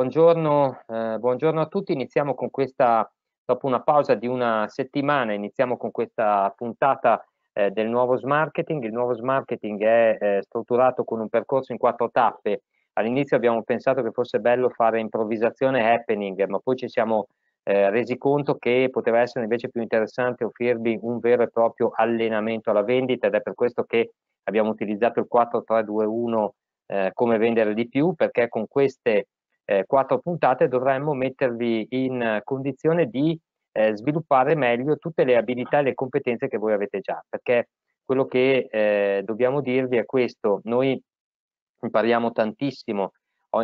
Buongiorno, eh, buongiorno, a tutti, iniziamo con questa, dopo una pausa di una settimana, iniziamo con questa puntata eh, del nuovo Smarketing. Il nuovo Smarketing è eh, strutturato con un percorso in quattro tappe. All'inizio abbiamo pensato che fosse bello fare improvvisazione happening, ma poi ci siamo eh, resi conto che poteva essere invece più interessante offrirvi un vero e proprio allenamento alla vendita ed è per questo che abbiamo utilizzato il 4321 eh, come vendere di più, perché con queste eh, quattro puntate dovremmo mettervi in condizione di eh, sviluppare meglio tutte le abilità e le competenze che voi avete già, perché quello che eh, dobbiamo dirvi è questo, noi impariamo tantissimo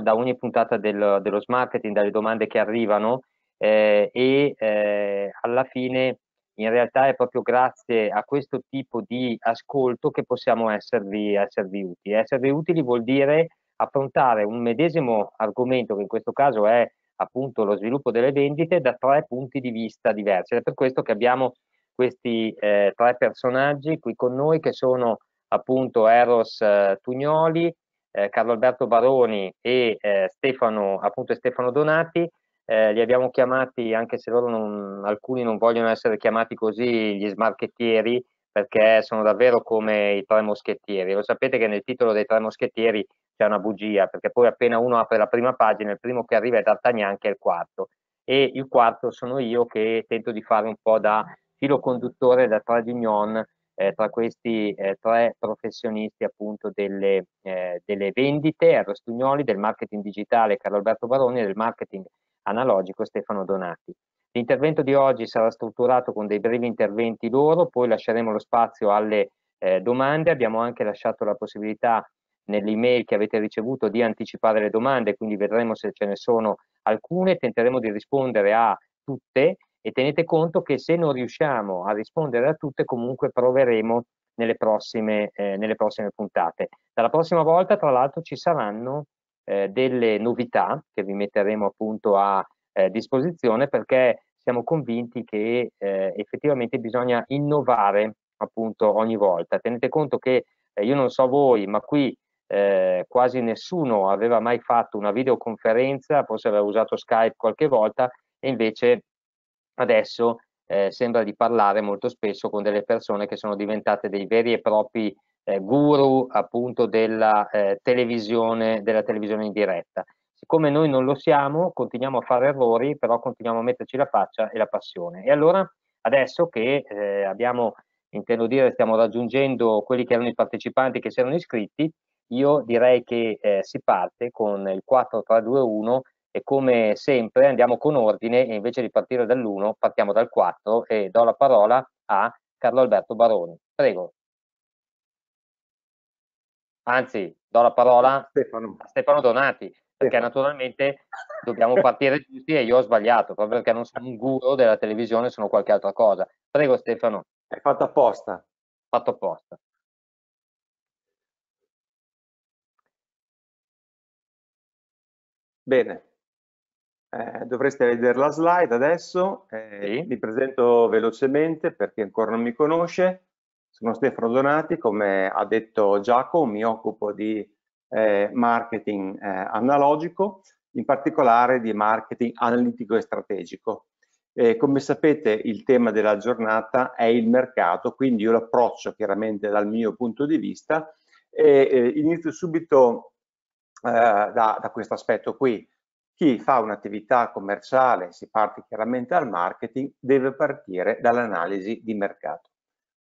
da ogni puntata del, dello smarketing, dalle domande che arrivano eh, e eh, alla fine in realtà è proprio grazie a questo tipo di ascolto che possiamo esservi, esservi utili. Esservi utili vuol dire affrontare un medesimo argomento, che in questo caso è appunto lo sviluppo delle vendite, da tre punti di vista diversi. Ed è per questo che abbiamo questi eh, tre personaggi qui con noi, che sono appunto Eros eh, Tugnoli, eh, Carlo Alberto Baroni e eh, Stefano, appunto, Stefano Donati. Eh, li abbiamo chiamati, anche se loro non, alcuni non vogliono essere chiamati così, gli smarchettieri, perché sono davvero come i tre moschettieri. Lo sapete che nel titolo dei tre moschettieri c'è una bugia, perché poi appena uno apre la prima pagina, il primo che arriva è D'Artagnan, che è il quarto, e il quarto sono io che tento di fare un po' da filo conduttore, da tradignon eh, tra questi eh, tre professionisti appunto delle, eh, delle vendite, Erro Stugnoli, del marketing digitale Carlo Alberto Baroni e del marketing analogico Stefano Donati. L'intervento di oggi sarà strutturato con dei brevi interventi loro, poi lasceremo lo spazio alle eh, domande, abbiamo anche lasciato la possibilità nell'email che avete ricevuto di anticipare le domande, quindi vedremo se ce ne sono alcune, tenteremo di rispondere a tutte e tenete conto che se non riusciamo a rispondere a tutte comunque proveremo nelle prossime, eh, nelle prossime puntate. Dalla prossima volta tra l'altro ci saranno eh, delle novità che vi metteremo appunto a eh, disposizione perché siamo convinti che eh, effettivamente bisogna innovare appunto ogni volta. Tenete conto che eh, io non so voi, ma qui eh, quasi nessuno aveva mai fatto una videoconferenza, forse aveva usato Skype qualche volta e invece adesso eh, sembra di parlare molto spesso con delle persone che sono diventate dei veri e propri eh, guru appunto della, eh, televisione, della televisione in diretta. Siccome noi non lo siamo, continuiamo a fare errori, però continuiamo a metterci la faccia e la passione. E allora adesso che eh, abbiamo, intendo dire, stiamo raggiungendo quelli che erano i partecipanti che si erano iscritti, io direi che eh, si parte con il 4-3-2-1 e come sempre andiamo con ordine e invece di partire dall'1 partiamo dal 4 e do la parola a Carlo Alberto Baroni. Prego. Anzi, do la parola Stefano. a Stefano Donati perché naturalmente dobbiamo partire tutti e io ho sbagliato, proprio perché non sono un guru della televisione, sono qualche altra cosa. Prego Stefano. È fatto apposta. Fatto apposta. Bene, eh, dovreste vedere la slide adesso, eh, sì. mi presento velocemente per chi ancora non mi conosce, sono Stefano Donati, come ha detto Giacomo, mi occupo di eh, marketing eh, analogico, in particolare di marketing analitico e strategico. come sapete il tema della giornata è il mercato, quindi io l'approccio chiaramente dal mio punto di vista e eh, inizio subito eh, da, da questo aspetto qui. Chi fa un'attività commerciale, si parte chiaramente dal marketing, deve partire dall'analisi di mercato.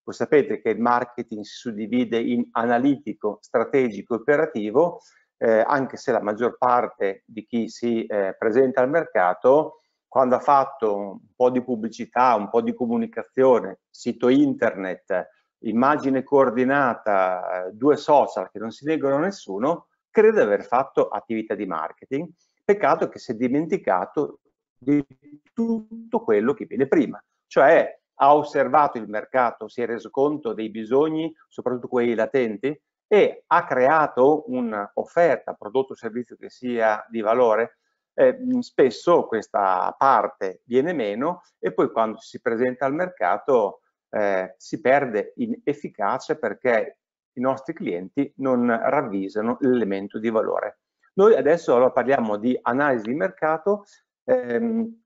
Voi sapete che il marketing si suddivide in analitico, strategico, e operativo, eh, anche se la maggior parte di chi si eh, presenta al mercato, quando ha fatto un po' di pubblicità, un po' di comunicazione, sito internet, immagine coordinata, eh, due social che non si leggono a nessuno, crede di aver fatto attività di marketing, peccato che si è dimenticato di tutto quello che viene prima, cioè ha osservato il mercato, si è reso conto dei bisogni, soprattutto quelli latenti, e ha creato un'offerta, prodotto o servizio che sia di valore. Eh, spesso questa parte viene meno e poi quando si presenta al mercato eh, si perde in efficacia perché i nostri clienti non ravvisano l'elemento di valore. Noi adesso allora, parliamo di analisi di mercato ehm,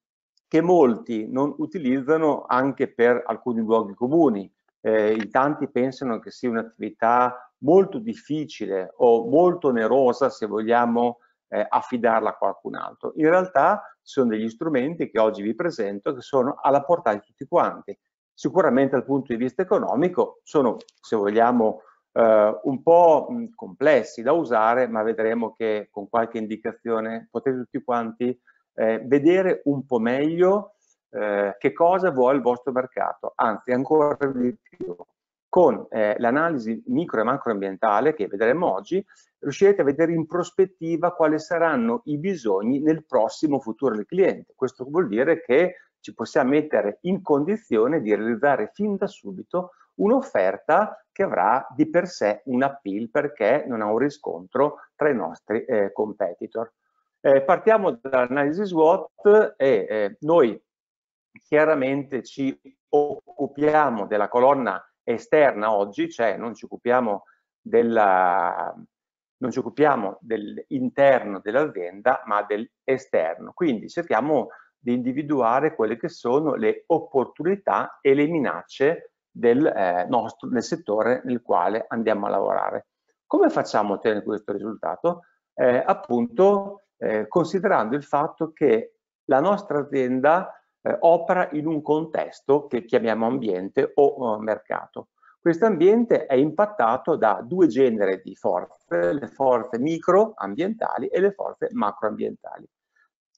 che molti non utilizzano anche per alcuni luoghi comuni. Eh, in tanti pensano che sia un'attività molto difficile o molto onerosa se vogliamo eh, affidarla a qualcun altro. In realtà sono degli strumenti che oggi vi presento che sono alla portata di tutti quanti. Sicuramente dal punto di vista economico sono, se vogliamo, eh, un po' complessi da usare, ma vedremo che con qualche indicazione potete tutti quanti eh, vedere un po' meglio eh, che cosa vuole il vostro mercato, anzi ancora di più. Con eh, l'analisi micro e macroambientale che vedremo oggi, riuscirete a vedere in prospettiva quali saranno i bisogni nel prossimo futuro del cliente. Questo vuol dire che ci possiamo mettere in condizione di realizzare fin da subito un'offerta che avrà di per sé un appeal perché non ha un riscontro tra i nostri eh, competitor. Eh, partiamo dall'analisi SWOT e eh, noi chiaramente ci occupiamo della colonna esterna oggi, cioè non ci occupiamo della, non ci occupiamo dell'interno dell'azienda ma dell'esterno. Quindi cerchiamo di individuare quelle che sono le opportunità e le minacce del, eh, nostro, del settore nel quale andiamo a lavorare. Come facciamo a ottenere questo risultato? Eh, appunto eh, considerando il fatto che la nostra azienda eh, opera in un contesto che chiamiamo ambiente o eh, mercato. Questo ambiente è impattato da due generi di forze, le forze microambientali e le forze macroambientali.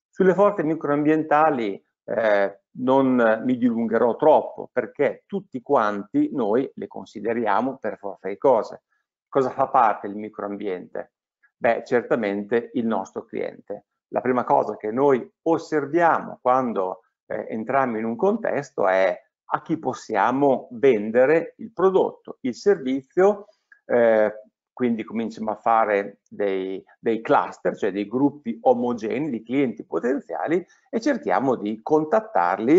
Sulle forze microambientali eh, non mi dilungherò troppo perché tutti quanti noi le consideriamo per forza di cose. Cosa fa parte il microambiente? Beh, certamente il nostro cliente. La prima cosa che noi osserviamo quando eh, entriamo in un contesto è a chi possiamo vendere il prodotto, il servizio, eh, quindi cominciamo a fare dei, dei, cluster, cioè dei gruppi omogenei di clienti potenziali e cerchiamo di contattarli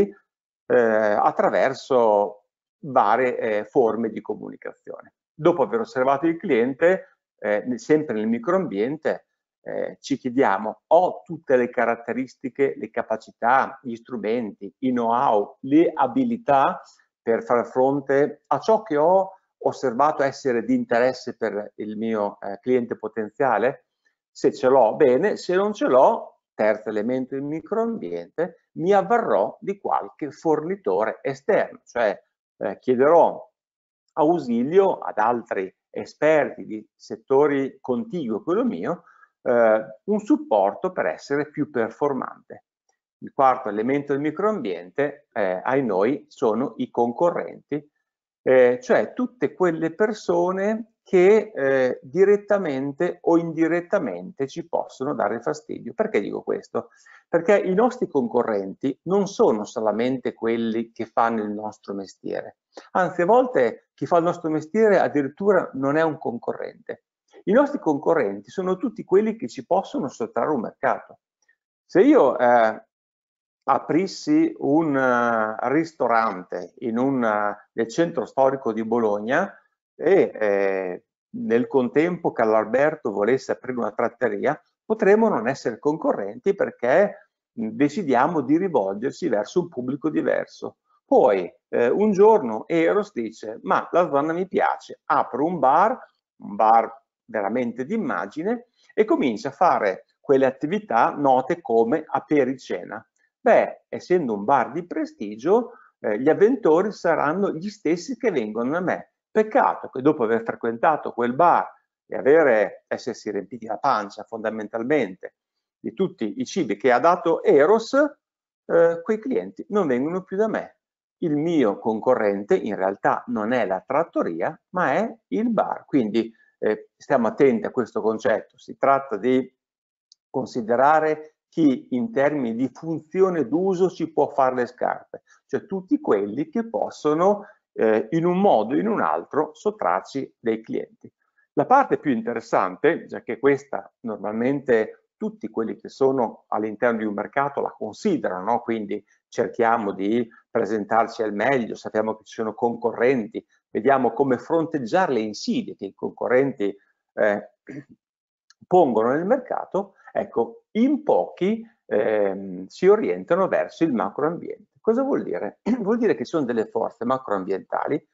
eh, attraverso varie eh, forme di comunicazione. Dopo aver osservato il cliente, eh, sempre nel microambiente, eh, ci chiediamo ho tutte le caratteristiche, le capacità, gli strumenti, i know-how, le abilità per far fronte a ciò che ho osservato essere di interesse per il mio eh, cliente potenziale? Se ce l'ho, bene, se non ce l'ho, terzo elemento in microambiente, mi avvarrò di qualche fornitore esterno, cioè eh, chiederò ausilio ad altri esperti di settori contigui a quello mio, eh, un supporto per essere più performante. Il quarto elemento del microambiente, eh, ai noi, sono i concorrenti, eh, cioè tutte quelle persone che eh, direttamente o indirettamente ci possono dare fastidio. Perché dico questo? Perché i nostri concorrenti non sono solamente quelli che fanno il nostro mestiere, anzi a volte chi fa il nostro mestiere addirittura non è un concorrente. I nostri concorrenti sono tutti quelli che ci possono sottrarre un mercato. Se io eh, aprissi un uh, ristorante un, uh, nel centro storico di Bologna e eh, nel contempo che all'Alberto volesse aprire una tratteria, potremmo non essere concorrenti perché mm, decidiamo di rivolgersi verso un pubblico diverso. Poi eh, un giorno Eros dice, ma la donna mi piace, apro un bar, un bar veramente d'immagine, e comincia a fare quelle attività note come apericena Beh, essendo un bar di prestigio, eh, gli avventori saranno gli stessi che vengono da me. Peccato che dopo aver frequentato quel bar e avere, essersi riempiti la pancia fondamentalmente di tutti i cibi che ha dato Eros, eh, quei clienti non vengono più da me. Il mio concorrente in realtà non è la trattoria, ma è il bar. Quindi eh, stiamo attenti a questo concetto. Si tratta di considerare chi in termini di funzione d'uso ci può fare le scarpe, cioè tutti quelli che possono eh, in un modo o in un altro sottrarci dei clienti. La parte più interessante, già che questa normalmente tutti quelli che sono all'interno di un mercato la considerano, no? quindi cerchiamo di presentarci al meglio, sappiamo che ci sono concorrenti, vediamo come fronteggiare le insidie che i concorrenti eh, pongono nel mercato, Ecco, in pochi ehm, si orientano verso il macroambiente. Cosa vuol dire? vuol dire che ci sono delle forze macroambientali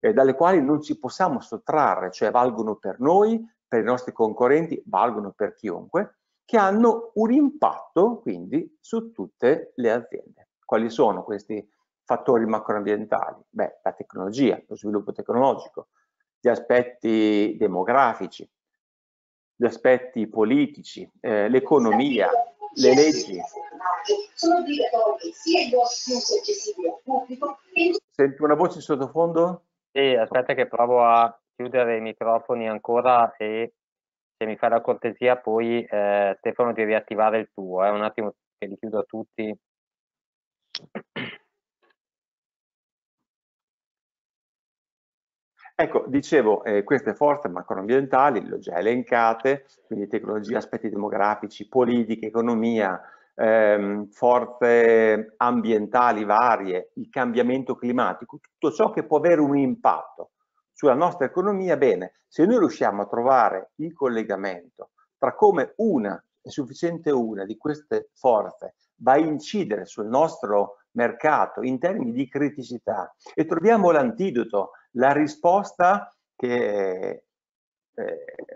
eh, dalle quali non ci possiamo sottrarre, cioè valgono per noi, per i nostri concorrenti, valgono per chiunque, che hanno un impatto quindi su tutte le aziende. Quali sono questi fattori macroambientali? Beh, la tecnologia, lo sviluppo tecnologico, gli aspetti demografici, gli aspetti politici, eh, l'economia, le leggi. Senti una voce in sottofondo? Sì, aspetta che provo a chiudere i microfoni ancora e se mi fai la cortesia poi eh, Stefano devi attivare il tuo, eh. un attimo che li chiudo a tutti. Ecco, dicevo, eh, queste forze macroambientali, le ho già elencate, quindi tecnologie, aspetti demografici, politiche, economia, ehm, forze ambientali varie, il cambiamento climatico, tutto ciò che può avere un impatto sulla nostra economia, bene, se noi riusciamo a trovare il collegamento tra come una, è sufficiente una di queste forze va a incidere sul nostro mercato in termini di criticità e troviamo l'antidoto la risposta che eh,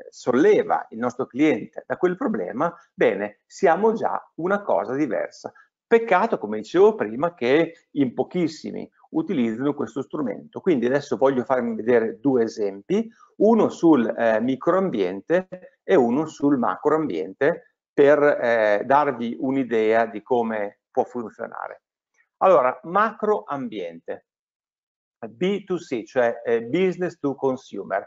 solleva il nostro cliente da quel problema, bene, siamo già una cosa diversa. Peccato, come dicevo prima, che in pochissimi utilizzano questo strumento. Quindi adesso voglio farvi vedere due esempi, uno sul eh, microambiente e uno sul macroambiente per eh, darvi un'idea di come può funzionare. Allora, macroambiente. B2C, cioè eh, business to consumer.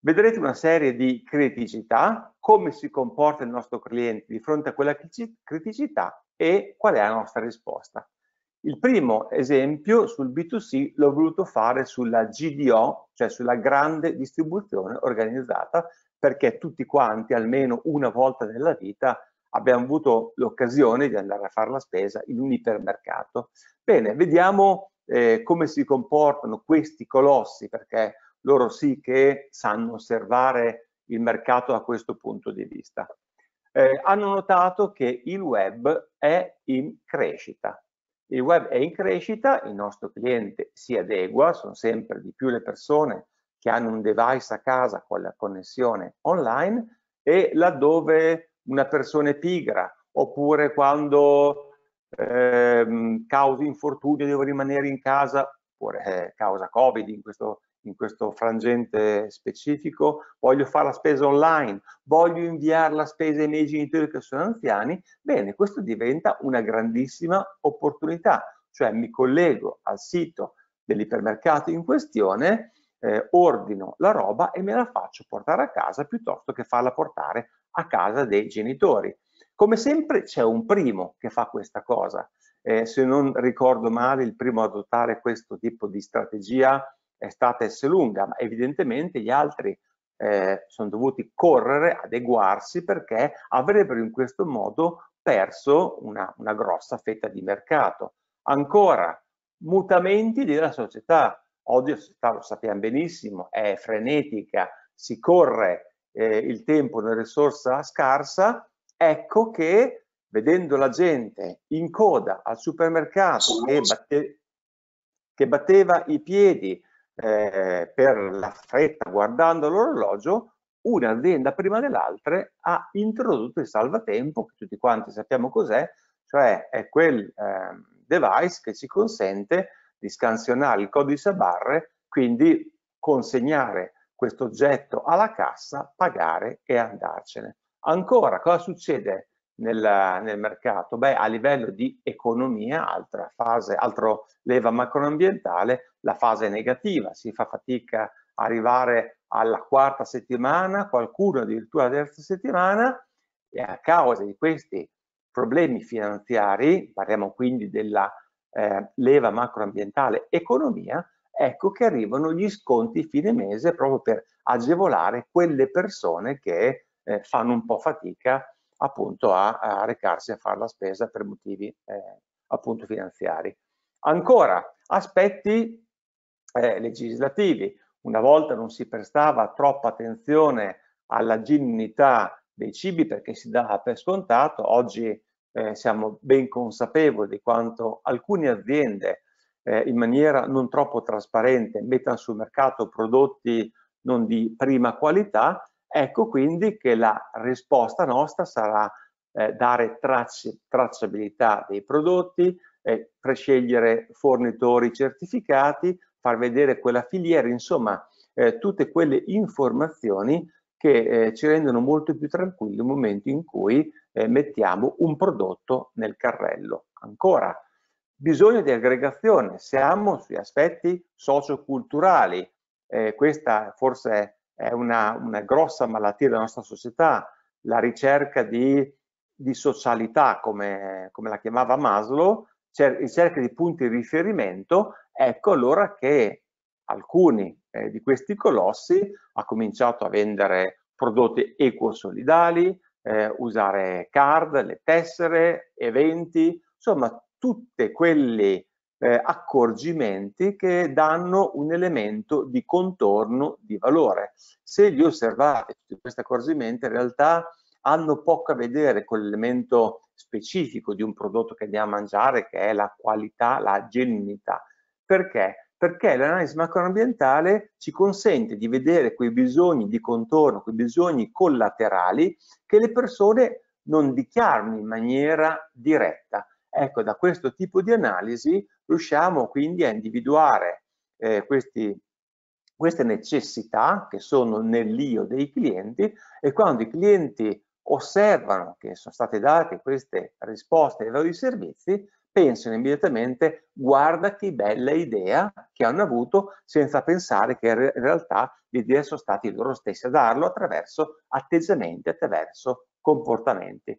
Vedrete una serie di criticità, come si comporta il nostro cliente di fronte a quella criticità e qual è la nostra risposta. Il primo esempio sul B2C l'ho voluto fare sulla GDO, cioè sulla grande distribuzione organizzata, perché tutti quanti, almeno una volta nella vita, abbiamo avuto l'occasione di andare a fare la spesa in un ipermercato. Bene, vediamo eh, come si comportano questi colossi, perché loro sì che sanno osservare il mercato da questo punto di vista. Eh, hanno notato che il web è in crescita. Il web è in crescita, il nostro cliente si adegua, sono sempre di più le persone che hanno un device a casa con la connessione online e laddove una persona è pigra oppure quando ehm, causa infortunio, devo rimanere in casa, oppure eh, causa Covid in questo, in questo frangente specifico, voglio fare la spesa online, voglio inviare la spesa ai miei genitori che sono anziani, bene, questo diventa una grandissima opportunità, cioè mi collego al sito dell'ipermercato in questione, eh, ordino la roba e me la faccio portare a casa piuttosto che farla portare a casa dei genitori. Come sempre c'è un primo che fa questa cosa. Eh, se non ricordo male, il primo ad adottare questo tipo di strategia è stata S lunga, ma evidentemente gli altri eh, sono dovuti correre, adeguarsi perché avrebbero in questo modo perso una, una grossa fetta di mercato. Ancora, mutamenti della società. Oggi la società lo sappiamo benissimo, è frenetica, si corre, eh, il tempo è una risorsa scarsa, Ecco che vedendo la gente in coda al supermercato che, batte, che batteva i piedi eh, per la fretta guardando l'orologio, un'azienda prima dell'altra ha introdotto il salvatempo, che tutti quanti sappiamo cos'è, cioè è quel eh, device che ci consente di scansionare il codice a barre, quindi consegnare questo oggetto alla cassa, pagare e andarcene. Ancora, cosa succede nel, nel mercato? Beh, a livello di economia, altra fase, altro leva macroambientale, la fase negativa, si fa fatica a arrivare alla quarta settimana, qualcuno addirittura alla terza settimana, e a causa di questi problemi finanziari, parliamo quindi della eh, leva macroambientale economia, ecco che arrivano gli sconti fine mese proprio per agevolare quelle persone che eh, fanno un po' fatica appunto a, a, recarsi a fare la spesa per motivi eh, appunto finanziari. Ancora, aspetti eh, legislativi. Una volta non si prestava troppa attenzione alla genuinità dei cibi perché si dava per scontato, oggi eh, siamo ben consapevoli di quanto alcune aziende eh, in maniera non troppo trasparente mettano sul mercato prodotti non di prima qualità Ecco quindi che la risposta nostra sarà eh, dare tracci, tracciabilità dei prodotti, eh, prescegliere fornitori certificati, far vedere quella filiera, insomma eh, tutte quelle informazioni che eh, ci rendono molto più tranquilli nel momento in cui eh, mettiamo un prodotto nel carrello. Ancora, bisogno di aggregazione, siamo sugli aspetti socioculturali, eh, questa forse è è una, una grossa malattia della nostra società, la ricerca di, di socialità, come, come, la chiamava Maslow, cer ricerca di punti di riferimento, ecco allora che alcuni eh, di questi colossi ha cominciato a vendere prodotti ecosolidali, eh, usare card, le tessere, eventi, insomma tutte quelle eh, accorgimenti che danno un elemento di contorno di valore. Se li osservate, tutti questi accorgimenti in realtà hanno poco a vedere con l'elemento specifico di un prodotto che andiamo a mangiare, che è la qualità, la genuinità. Perché? Perché l'analisi macroambientale ci consente di vedere quei bisogni di contorno, quei bisogni collaterali che le persone non dichiarano in maniera diretta. Ecco, da questo tipo di analisi riusciamo quindi a individuare eh, questi, queste necessità che sono nell'io dei clienti e quando i clienti osservano che sono state date queste risposte ai loro servizi, pensano immediatamente guarda che bella idea che hanno avuto senza pensare che in realtà l'idea sono stati loro stessi a darlo attraverso atteggiamenti, attraverso comportamenti.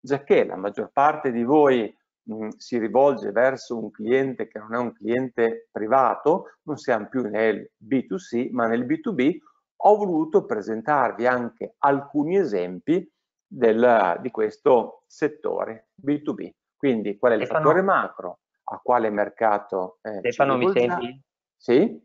Già che la maggior parte di voi Mm, si rivolge verso un cliente che non è un cliente privato, non siamo più nel B2C ma nel B2B, ho voluto presentarvi anche alcuni esempi del, di questo settore B2B. Quindi qual è il Stefano, fattore macro, a quale mercato... Eh, Stefano mi senti? Sì?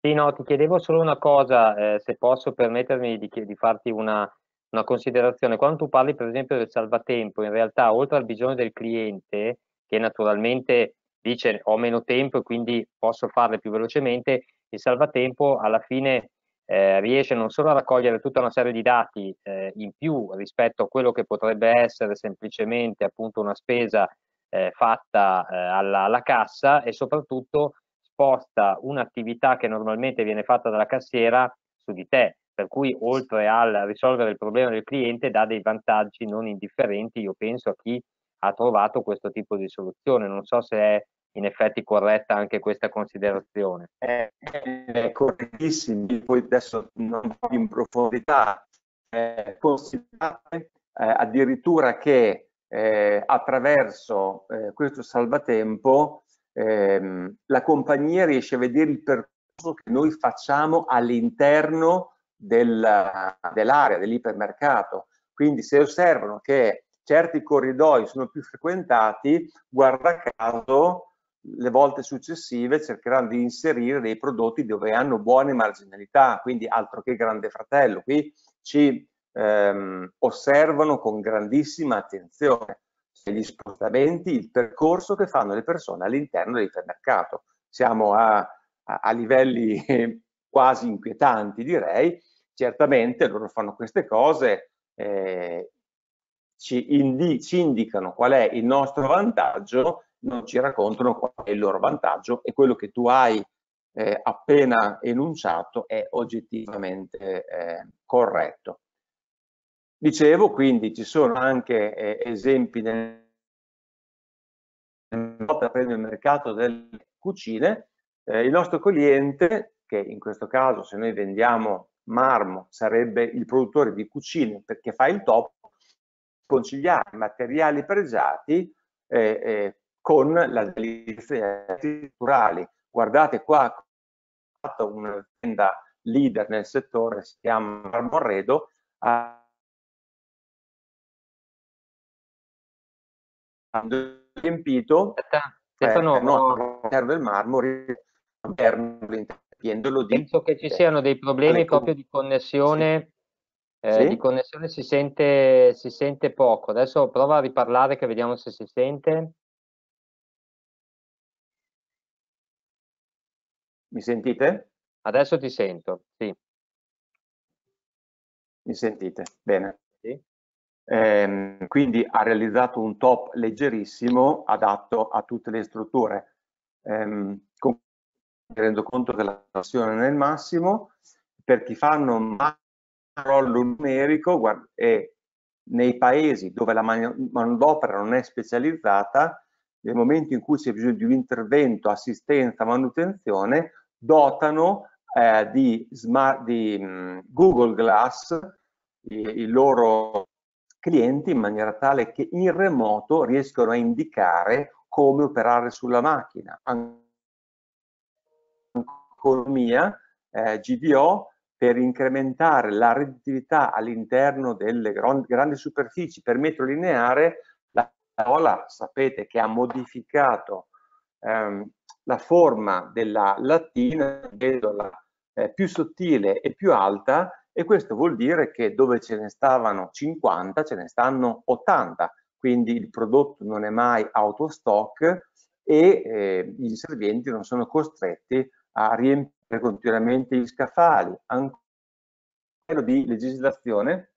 Sì, no, ti chiedevo solo una cosa, eh, se posso permettermi di, di farti una, una considerazione. Quando tu parli, per esempio, del salvatempo, in realtà, oltre al bisogno del cliente, che naturalmente dice ho meno tempo e quindi posso farle più velocemente, il salvatempo alla fine eh, riesce non solo a raccogliere tutta una serie di dati eh, in più rispetto a quello che potrebbe essere semplicemente appunto una spesa eh, fatta eh, alla, alla cassa e soprattutto sposta un'attività che normalmente viene fatta dalla cassiera su di te, per cui oltre al risolvere il problema del cliente dà dei vantaggi non indifferenti, io penso, a chi ha trovato questo tipo di soluzione. Non so se è in effetti corretta anche questa considerazione. È, eh, è correttissimo, poi adesso non in profondità, eh, considerate eh, addirittura che eh, attraverso eh, questo salvatempo ehm, la compagnia riesce a vedere il percorso che noi facciamo all'interno del, dell'area, dell'ipermercato. Quindi se osservano che certi corridoi sono più frequentati, guarda caso le volte successive cercheranno di inserire dei prodotti dove hanno buone marginalità, quindi altro che grande fratello. Qui ci ehm, osservano con grandissima attenzione gli spostamenti, il percorso che fanno le persone all'interno dell'ipermercato. Siamo a, a, a livelli quasi inquietanti, direi, Certamente loro fanno queste cose, eh, ci, indi ci indicano qual è il nostro vantaggio, non ci raccontano qual è il loro vantaggio e quello che tu hai eh, appena enunciato è oggettivamente eh, corretto. Dicevo quindi ci sono anche eh, esempi nel mercato delle cucine, eh, il nostro cliente che in questo caso se noi vendiamo marmo, sarebbe il produttore di cucine perché fa il top, conciliare materiali pregiati eh, eh, con la delizia culturali. Guardate qua, un'azienda leader nel settore, si chiama Marmorredo, ah, ha riempito Stefano, eh, no, no. del marmo all'interno Piendolo di... Penso che ci cioè, siano dei problemi proprio di connessione. Sì. Eh, sì? Di connessione si sente, si sente poco. Adesso prova a riparlare che vediamo se si sente. Mi sentite? Adesso ti sento, sì. Mi sentite? Bene. Sì. Eh, quindi ha realizzato un top leggerissimo adatto a tutte le strutture. Eh, mi rendo conto che la passione è nel massimo, per chi fanno un controllo numerico guarda, e nei paesi dove la manodopera non è specializzata, nel momento in cui c'è bisogno di un intervento, assistenza, manutenzione, dotano eh, di, smart, di mh, mm, Google Glass i, i, loro clienti in maniera tale che in remoto riescono a indicare come operare sulla macchina. Anche economia, eh, GDO, per incrementare la redditività all'interno delle grandi superfici per metro lineare, la parola sapete che ha modificato ehm, la forma della lattina, vedola eh, più sottile e più alta, e questo vuol dire che dove ce ne stavano 50 ce ne stanno 80, quindi il prodotto non è mai autostock e eh, gli inservienti non sono costretti a riempire continuamente gli scaffali, anche di legislazione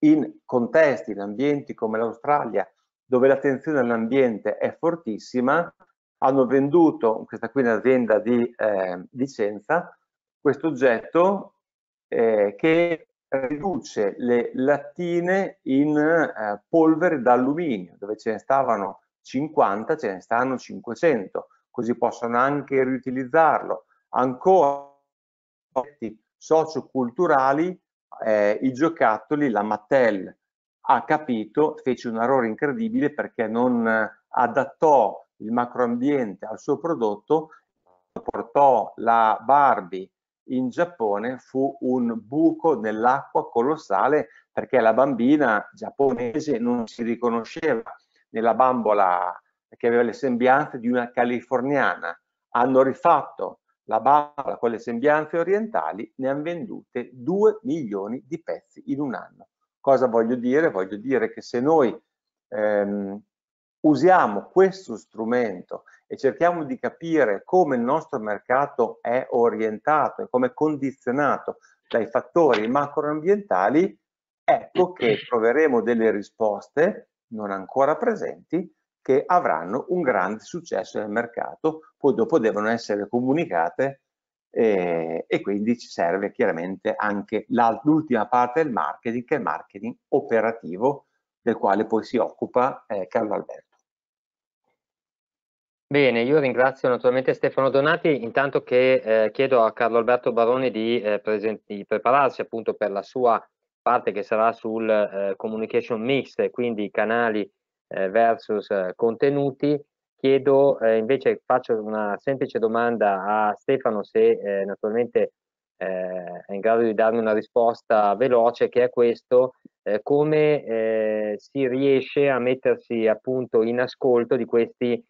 in contesti, in ambienti come l'Australia, dove l'attenzione all'ambiente è fortissima, hanno venduto, questa qui è un'azienda di eh, licenza, questo oggetto eh, che riduce le lattine in eh, polvere d'alluminio, dove ce ne stavano 50, ce ne stanno 500 così possono anche riutilizzarlo. Ancora socioculturali, eh, i giocattoli, la Mattel ha capito, fece un errore incredibile perché non adattò il macroambiente al suo prodotto, portò la Barbie in Giappone, fu un buco nell'acqua colossale perché la bambina giapponese non si riconosceva nella bambola che aveva le sembianze di una californiana. Hanno rifatto la barra con le sembianze orientali, ne hanno vendute 2 milioni di pezzi in un anno. Cosa voglio dire? Voglio dire che se noi ehm, usiamo questo strumento e cerchiamo di capire come il nostro mercato è orientato e come è condizionato dai fattori macroambientali, ecco che troveremo delle risposte non ancora presenti, che avranno un grande successo nel mercato, poi dopo devono essere comunicate eh, e quindi ci serve chiaramente anche l'ultima parte del marketing, che è il marketing operativo, del quale poi si occupa eh, Carlo Alberto. Bene, io ringrazio naturalmente Stefano Donati, intanto che eh, chiedo a Carlo Alberto Baroni di, eh, di, prepararsi appunto per la sua parte che sarà sul eh, communication mix, quindi canali eh, versus eh, contenuti, chiedo eh, invece, faccio una semplice domanda a Stefano se naturalmente è in grado di darmi una risposta veloce che è questo, come si riesce a mettersi appunto in ascolto di questi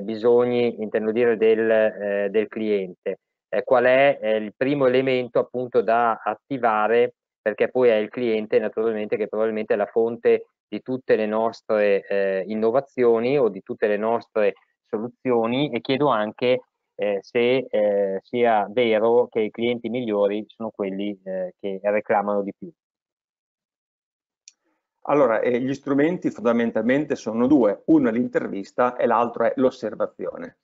bisogni, intendo dire, del, del cliente. qual è il primo elemento appunto da attivare perché poi è il cliente naturalmente che probabilmente è la fonte di tutte le nostre eh, innovazioni o di tutte le nostre soluzioni e chiedo anche eh, se eh, sia vero che i clienti migliori sono quelli eh, che reclamano di più. Allora, eh, gli strumenti fondamentalmente sono due, uno è l'intervista e l'altro è l'osservazione.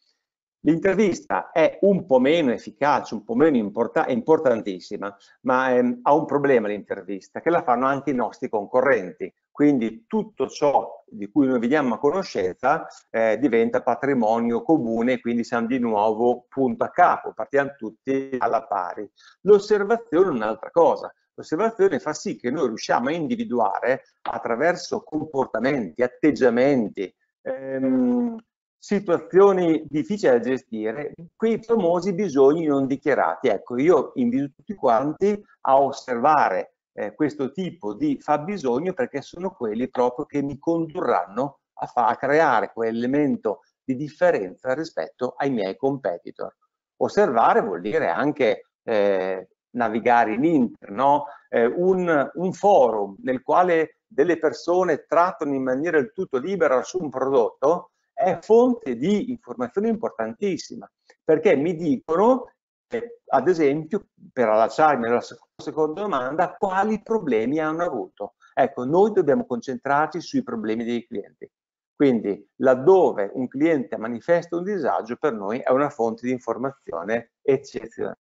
L'intervista è un po' meno efficace, un po' meno import- importantissima, ma ehm, ha un problema l'intervista, che la fanno anche i nostri concorrenti. Quindi tutto ciò di cui noi veniamo a conoscenza eh, diventa patrimonio comune, quindi siamo di nuovo punto a capo, partiamo tutti alla pari. L'osservazione è un'altra cosa. L'osservazione fa sì che noi riusciamo a individuare attraverso comportamenti, atteggiamenti, ehm, situazioni difficili da gestire, quei famosi bisogni non dichiarati. Ecco, io invito tutti quanti a osservare eh, questo tipo di fabbisogno perché sono quelli proprio che mi condurranno a, fa- a creare quell'elemento di differenza rispetto ai miei competitor. Osservare vuol dire anche eh, navigare in internet, no? eh, un, un forum nel quale delle persone trattano in maniera del tutto libera su un prodotto, è fonte di informazione importantissima, perché mi dicono, eh, ad esempio, per allacciarmi alla seconda domanda, quali problemi hanno avuto. Ecco, noi dobbiamo concentrarci sui problemi dei clienti. Quindi laddove un cliente manifesta un disagio, per noi è una fonte di informazione eccezionale.